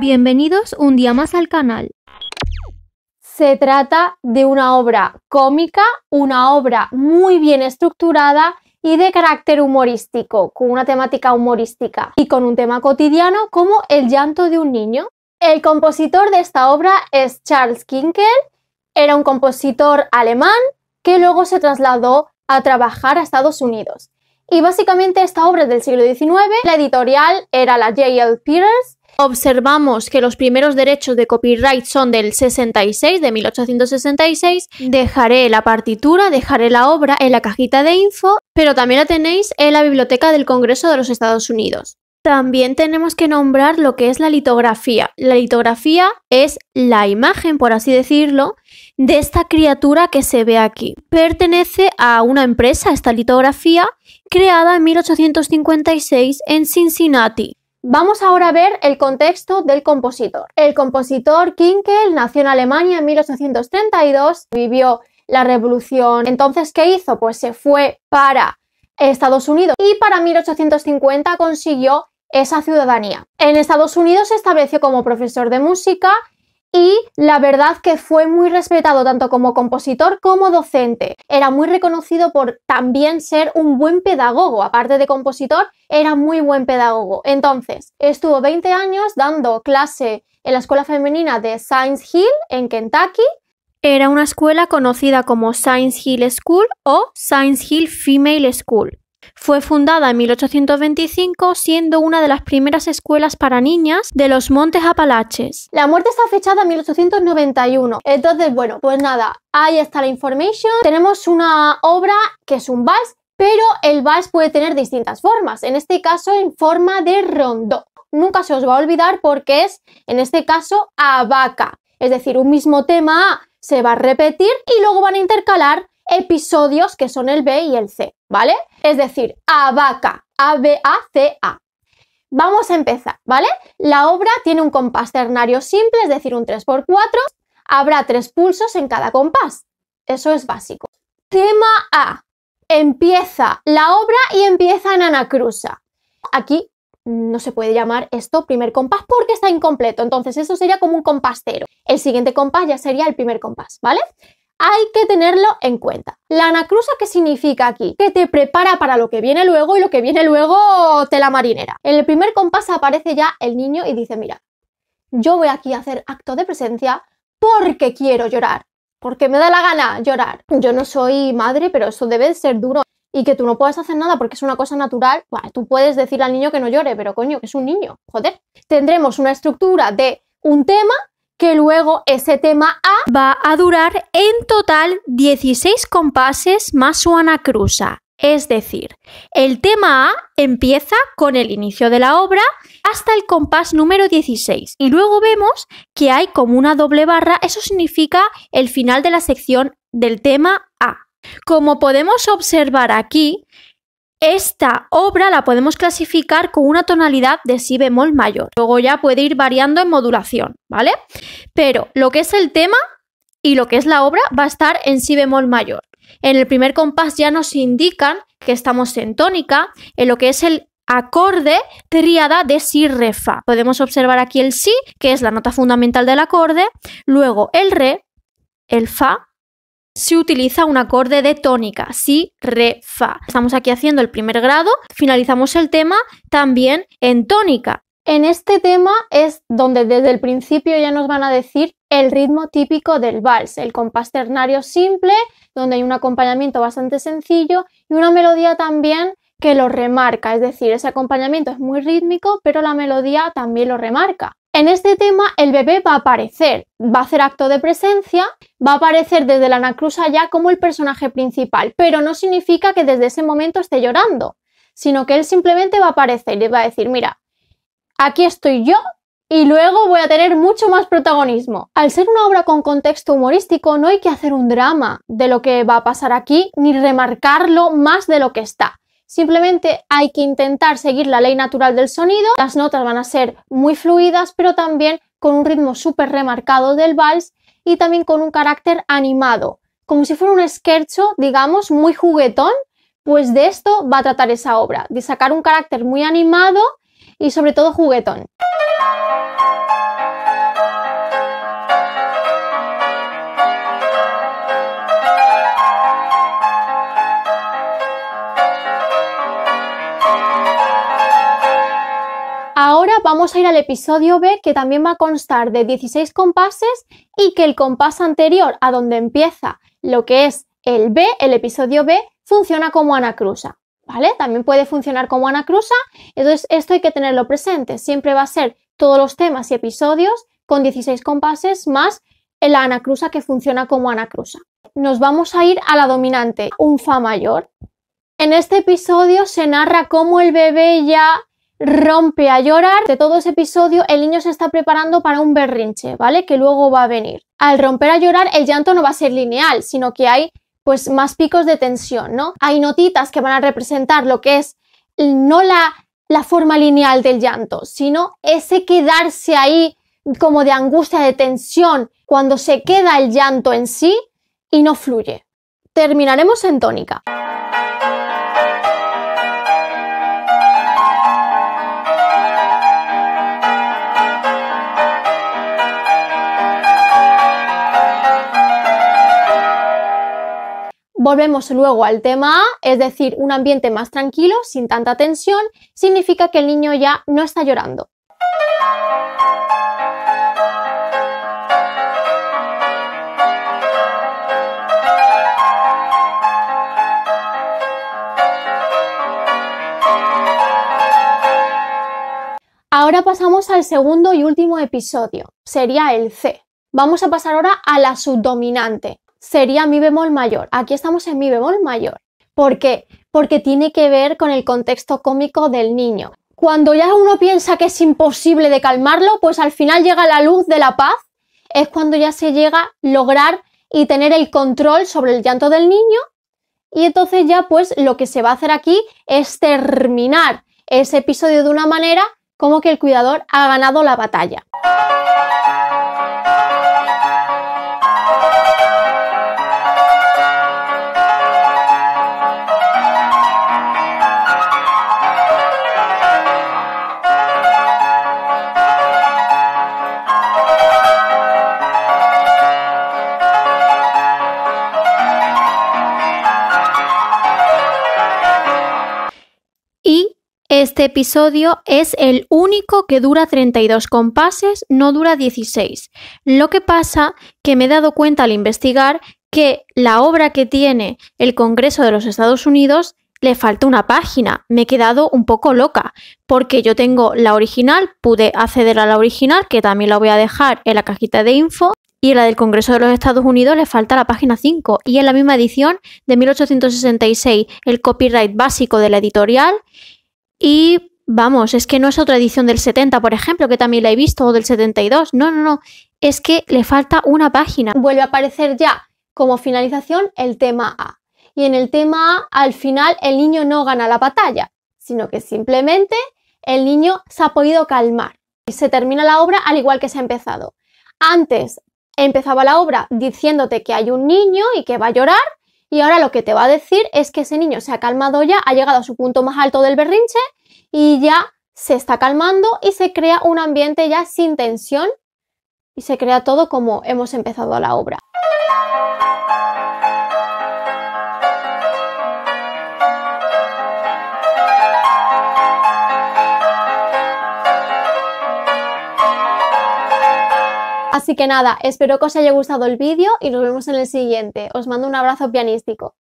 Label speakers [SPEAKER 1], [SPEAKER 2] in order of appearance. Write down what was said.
[SPEAKER 1] Bienvenidos un día más al canal. Se trata de una obra cómica, una obra muy bien estructurada y de carácter humorístico, con una temática humorística y con un tema cotidiano como el llanto de un niño. El compositor de esta obra es Charles Kinkel, era un compositor alemán que luego se trasladó a trabajar a Estados Unidos. Y básicamente esta obra es del siglo XIX, la editorial era la J.L. Peters. Observamos que los primeros derechos de copyright son del 66, de 1866. Dejaré la partitura, dejaré la obra en la cajita de info, pero también la tenéis en la Biblioteca del Congreso de los Estados Unidos. También tenemos que nombrar lo que es la litografía. La litografía es la imagen, por así decirlo, de esta criatura que se ve aquí. Pertenece a una empresa, esta litografía, creada en 1856 en Cincinnati. Vamos ahora a ver el contexto del compositor. El compositor Kinkel nació en Alemania en 1832, vivió la revolución. Entonces, ¿qué hizo? Pues se fue para Estados Unidos y para 1850 consiguió esa ciudadanía. En Estados Unidos se estableció como profesor de música y la verdad que fue muy respetado tanto como compositor como docente. Era muy reconocido por también ser un buen pedagogo, aparte de compositor, era muy buen pedagogo. Entonces, estuvo 20 años dando clase en la escuela femenina de Science Hill en Kentucky. Era una escuela conocida como Science Hill School o Science Hill Female School. Fue fundada en 1825 siendo una de las primeras escuelas para niñas de los Montes Apalaches. La muerte está fechada en 1891. Entonces, bueno, pues nada, ahí está la information. Tenemos una obra que es un vals, pero el vals puede tener distintas formas. En este caso, en forma de rondó. Nunca se os va a olvidar porque es, en este caso, a vaca. Es decir, un mismo tema se va a repetir y luego van a intercalar episodios que son el B y el C, ¿vale? Es decir, abaca, A-B-A-C-A. Vamos a empezar, ¿vale? La obra tiene un compás ternario simple, es decir, un 3x4. Habrá tres pulsos en cada compás. Eso es básico. Tema A. Empieza la obra y empieza en anacrusa. Aquí no se puede llamar esto primer compás porque está incompleto, entonces eso sería como un compás El siguiente compás ya sería el primer compás, ¿vale? hay que tenerlo en cuenta. La anacrusa, ¿qué significa aquí? Que te prepara para lo que viene luego y lo que viene luego te la marinera. En el primer compás aparece ya el niño y dice, mira, yo voy aquí a hacer acto de presencia porque quiero llorar, porque me da la gana llorar. Yo no soy madre, pero eso debe ser duro. Y que tú no puedas hacer nada porque es una cosa natural, tú puedes decir al niño que no llore, pero coño, que es un niño, joder. Tendremos una estructura de un tema que luego ese tema A va a durar en total 16 compases más su anacrusa. Es decir, el tema A empieza con el inicio de la obra hasta el compás número 16 y luego vemos que hay como una doble barra, eso significa el final de la sección del tema A. Como podemos observar aquí, esta obra la podemos clasificar con una tonalidad de si bemol mayor. Luego ya puede ir variando en modulación, ¿vale? Pero lo que es el tema y lo que es la obra va a estar en si bemol mayor. En el primer compás ya nos indican que estamos en tónica, en lo que es el acorde triada de si re fa. Podemos observar aquí el si, que es la nota fundamental del acorde, luego el re, el fa se utiliza un acorde de tónica, si, re, fa. Estamos aquí haciendo el primer grado, finalizamos el tema también en tónica. En este tema es donde desde el principio ya nos van a decir el ritmo típico del vals, el compás ternario simple, donde hay un acompañamiento bastante sencillo y una melodía también que lo remarca, es decir, ese acompañamiento es muy rítmico, pero la melodía también lo remarca. En este tema el bebé va a aparecer, va a hacer acto de presencia, va a aparecer desde la anacruz allá como el personaje principal, pero no significa que desde ese momento esté llorando, sino que él simplemente va a aparecer y va a decir, mira, aquí estoy yo y luego voy a tener mucho más protagonismo. Al ser una obra con contexto humorístico no hay que hacer un drama de lo que va a pasar aquí ni remarcarlo más de lo que está. Simplemente hay que intentar seguir la ley natural del sonido. Las notas van a ser muy fluidas, pero también con un ritmo súper remarcado del vals y también con un carácter animado, como si fuera un scherzo, digamos, muy juguetón, pues de esto va a tratar esa obra, de sacar un carácter muy animado y sobre todo juguetón. vamos a ir al episodio B que también va a constar de 16 compases y que el compás anterior a donde empieza lo que es el B, el episodio B, funciona como anacrusa. ¿Vale? También puede funcionar como anacrusa. Entonces, esto hay que tenerlo presente. Siempre va a ser todos los temas y episodios con 16 compases más la anacrusa que funciona como anacrusa. Nos vamos a ir a la dominante, un fa mayor. En este episodio se narra cómo el bebé ya rompe a llorar. De todo ese episodio, el niño se está preparando para un berrinche, ¿vale? Que luego va a venir. Al romper a llorar, el llanto no va a ser lineal, sino que hay pues más picos de tensión, ¿no? Hay notitas que van a representar lo que es no la, la forma lineal del llanto, sino ese quedarse ahí como de angustia, de tensión, cuando se queda el llanto en sí y no fluye. Terminaremos en tónica. Volvemos luego al tema A, es decir, un ambiente más tranquilo, sin tanta tensión, significa que el niño ya no está llorando. Ahora pasamos al segundo y último episodio, sería el C. Vamos a pasar ahora a la subdominante sería mi bemol mayor. Aquí estamos en mi bemol mayor. ¿Por qué? Porque tiene que ver con el contexto cómico del niño. Cuando ya uno piensa que es imposible de calmarlo, pues al final llega la luz de la paz, es cuando ya se llega a lograr y tener el control sobre el llanto del niño. Y entonces ya pues lo que se va a hacer aquí es terminar ese episodio de una manera como que el cuidador ha ganado la batalla. Este episodio es el único que dura 32 compases, no dura 16. Lo que pasa que me he dado cuenta al investigar que la obra que tiene el Congreso de los Estados Unidos le falta una página. Me he quedado un poco loca porque yo tengo la original, pude acceder a la original, que también la voy a dejar en la cajita de info. Y la del Congreso de los Estados Unidos le falta la página 5. Y en la misma edición de 1866, el copyright básico de la editorial y vamos, es que no es otra edición del 70, por ejemplo, que también la he visto, o del 72. No, no, no. Es que le falta una página. Vuelve a aparecer ya como finalización el tema A. Y en el tema A, al final, el niño no gana la batalla, sino que simplemente el niño se ha podido calmar. Y se termina la obra al igual que se ha empezado. Antes empezaba la obra diciéndote que hay un niño y que va a llorar, y ahora lo que te va a decir es que ese niño se ha calmado ya, ha llegado a su punto más alto del berrinche y ya se está calmando y se crea un ambiente ya sin tensión y se crea todo como hemos empezado la obra. Así que nada, espero que os haya gustado el vídeo y nos vemos en el siguiente. Os mando un abrazo pianístico.